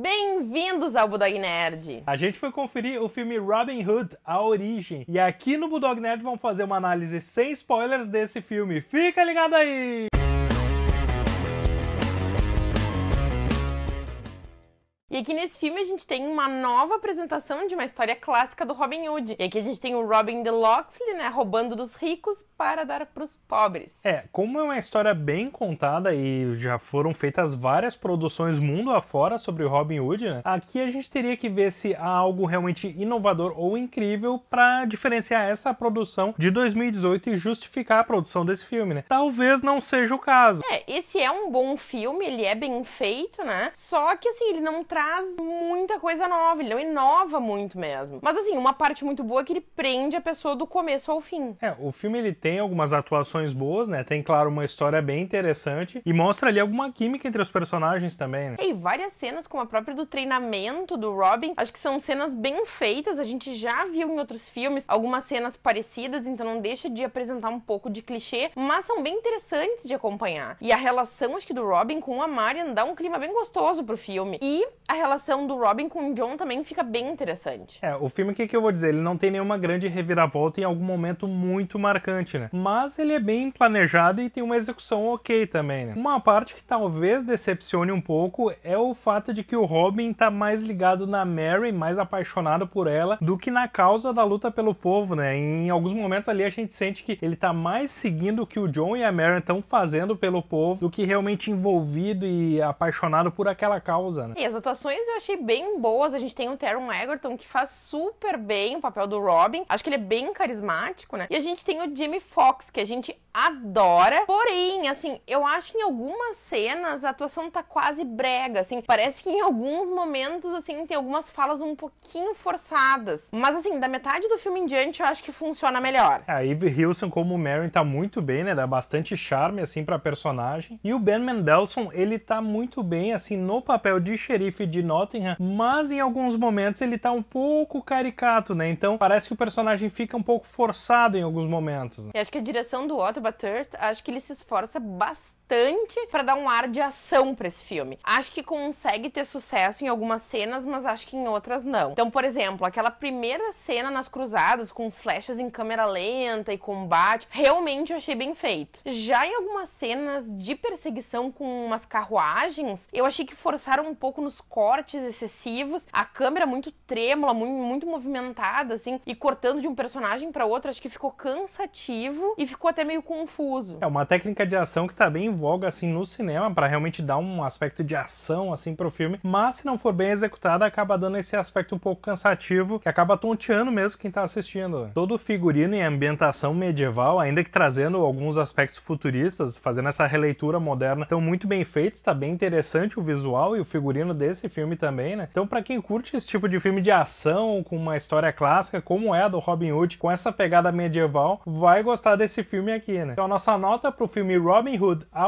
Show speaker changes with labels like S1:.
S1: Bem-vindos ao Budog Nerd!
S2: A gente foi conferir o filme Robin Hood, A Origem. E aqui no Budog Nerd vamos fazer uma análise sem spoilers desse filme. Fica ligado aí!
S1: E aqui nesse filme a gente tem uma nova apresentação de uma história clássica do Robin Hood. E aqui a gente tem o Robin de Loxley, né, roubando dos ricos para dar para os pobres. É,
S2: como é uma história bem contada e já foram feitas várias produções mundo afora sobre o Robin Hood, né? Aqui a gente teria que ver se há algo realmente inovador ou incrível para diferenciar essa produção de 2018 e justificar a produção desse filme, né? Talvez não seja o caso.
S1: É, esse é um bom filme, ele é bem feito, né? Só que assim, ele não traz traz muita coisa nova, ele não inova muito mesmo. Mas assim, uma parte muito boa é que ele prende a pessoa do começo ao fim. É,
S2: o filme ele tem algumas atuações boas, né? Tem, claro, uma história bem interessante e mostra ali alguma química entre os personagens também, né? Tem
S1: várias cenas, como a própria do treinamento do Robin, acho que são cenas bem feitas, a gente já viu em outros filmes algumas cenas parecidas, então não deixa de apresentar um pouco de clichê, mas são bem interessantes de acompanhar. E a relação, acho que, do Robin com a Marion dá um clima bem gostoso pro filme. E a relação do Robin com o John também fica bem interessante.
S2: É, o filme, o que, que eu vou dizer? Ele não tem nenhuma grande reviravolta em algum momento muito marcante, né? Mas ele é bem planejado e tem uma execução ok também, né? Uma parte que talvez decepcione um pouco é o fato de que o Robin tá mais ligado na Mary, mais apaixonado por ela, do que na causa da luta pelo povo, né? Em alguns momentos ali a gente sente que ele tá mais seguindo o que o John e a Mary estão fazendo pelo povo do que realmente envolvido e apaixonado por aquela causa, né? E
S1: as atuações atuações eu achei bem boas. A gente tem o Taron Egerton, que faz super bem o papel do Robin. Acho que ele é bem carismático, né? E a gente tem o Jimmy Fox, que a gente adora. Porém, assim, eu acho que em algumas cenas a atuação tá quase brega, assim. Parece que em alguns momentos, assim, tem algumas falas um pouquinho forçadas. Mas, assim, da metade do filme em diante, eu acho que funciona melhor.
S2: É, a Eve Hilson, como Mary, tá muito bem, né? Dá bastante charme, assim, pra personagem. E o Ben Mendelsohn, ele tá muito bem, assim, no papel de xerife de Nottingham, mas em alguns momentos ele tá um pouco caricato, né? Então parece que o personagem fica um pouco forçado em alguns momentos. Né?
S1: E acho que a direção do Otto Bathurst, acho que ele se esforça bastante bastante para dar um ar de ação para esse filme. Acho que consegue ter sucesso em algumas cenas, mas acho que em outras não. Então, por exemplo, aquela primeira cena nas cruzadas com flechas em câmera lenta e combate, realmente eu achei bem feito. Já em algumas cenas de perseguição com umas carruagens, eu achei que forçaram um pouco nos cortes excessivos, a câmera muito trêmula, muito, muito movimentada assim, e cortando de um personagem para outro, acho que ficou cansativo e ficou até meio confuso.
S2: É uma técnica de ação que tá bem Volga assim no cinema para realmente dar um aspecto de ação assim pro filme, mas se não for bem executada acaba dando esse aspecto um pouco cansativo que acaba tonteando mesmo quem tá assistindo. Todo o figurino e ambientação medieval, ainda que trazendo alguns aspectos futuristas, fazendo essa releitura moderna, estão muito bem feitos, tá bem interessante o visual e o figurino desse filme também, né? Então para quem curte esse tipo de filme de ação com uma história clássica como é a do Robin Hood, com essa pegada medieval, vai gostar desse filme aqui, né? Então a nossa nota pro filme Robin Hood a